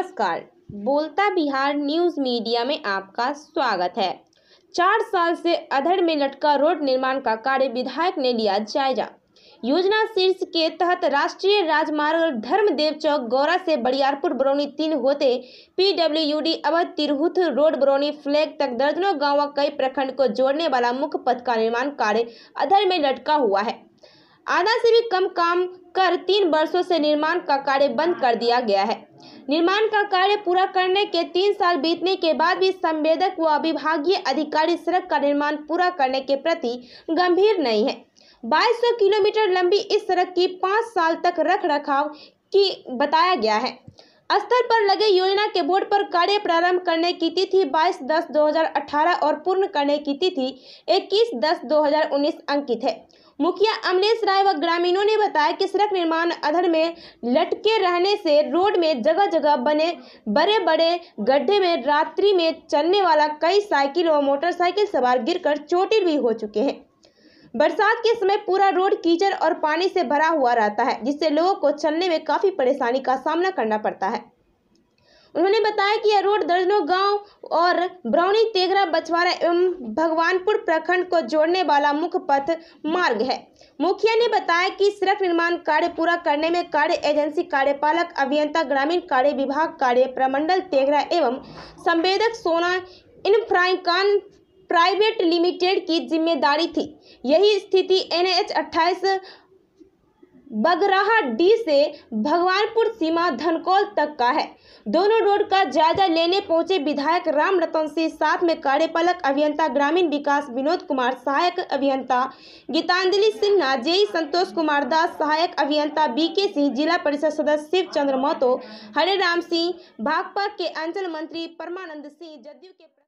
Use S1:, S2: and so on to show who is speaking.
S1: नमस्कार बोलता Bihar news media में आपका स्वागत है चार साल से अधड़ में लटका रोड निर्माण का कार्य विधायक ने लिया जायजा योजना शीर्ष के तहत राष्ट्रीय राजमार्ग धर्मदेव चौक गौरा से बड़ियारपुर बरौनी तीन होते PWD Awadh Tirhut road Barauni flag तक दर्जनों गांव व कई प्रखंड को जोड़ने वाला मुख्य पथ का निर्माण कार्य अधर में लटका हुआ है आधा से भी कम काम कर तीन वर्षों से निर्माण का कार्य बंद कर दिया गया है निर्माण का कार्य पूरा करने के तीन साल बीतने के बाद भी संवेदक व विभागीय अधिकारी सड़क का निर्माण पूरा करने के प्रति गंभीर नहीं है 2200 किलोमीटर लंबी इस सड़क की पाँच साल तक रख रखाव की बताया गया है स्तर पर लगे योजना के बोर्ड पर कार्य प्रारंभ करने की तिथि 22 दस 2018 और पूर्ण करने की तिथि 21 दस 2019 अंकित है मुखिया अमलेश राय व ग्रामीणों ने बताया कि सड़क निर्माण अधर में लटके रहने से रोड में जगह जगह बने बड़े बड़े गड्ढे में रात्रि में चलने वाला कई साइकिल व मोटरसाइकिल सवार गिरकर चोटिल भी हो चुके हैं बरसात के समय पूरा रोड कीचड़ और पानी से भरा हुआ रहता है जिससे लोगों को चलने में काफी परेशानी का सामना करना पड़ता है उन्होंने बताया कि यह रोड दर्जनों गांव और ब्राउनी तेगरा बछवारा एवं भगवानपुर प्रखंड को जोड़ने वाला मुख्य पथ मार्ग है मुखिया ने बताया कि सड़क निर्माण कार्य पूरा करने में कार्य एजेंसी कार्यपालक अभियंता ग्रामीण कार्य विभाग कार्य प्रमंडल तेगरा एवं संवेदक सोना इनफ्राइकान प्राइवेट लिमिटेड की जिम्मेदारी थी यही स्थिति एन एच बगराहा डी से भगवानपुर सीमा धनकौल तक का है दोनों रोड का जायजा लेने पहुंचे विधायक राम रतन सिंह साथ में कार्यपालक अभियंता ग्रामीण विकास विनोद कुमार सहायक अभियंता गीतांजलि सिन्हा जेई संतोष कुमार दास सहायक अभियंता बीके सिंह जिला परिषद सदस्य शिव चंद्र महतो हरे राम सिंह भाकपा के अंचल मंत्री परमानंद सिंह जदयू के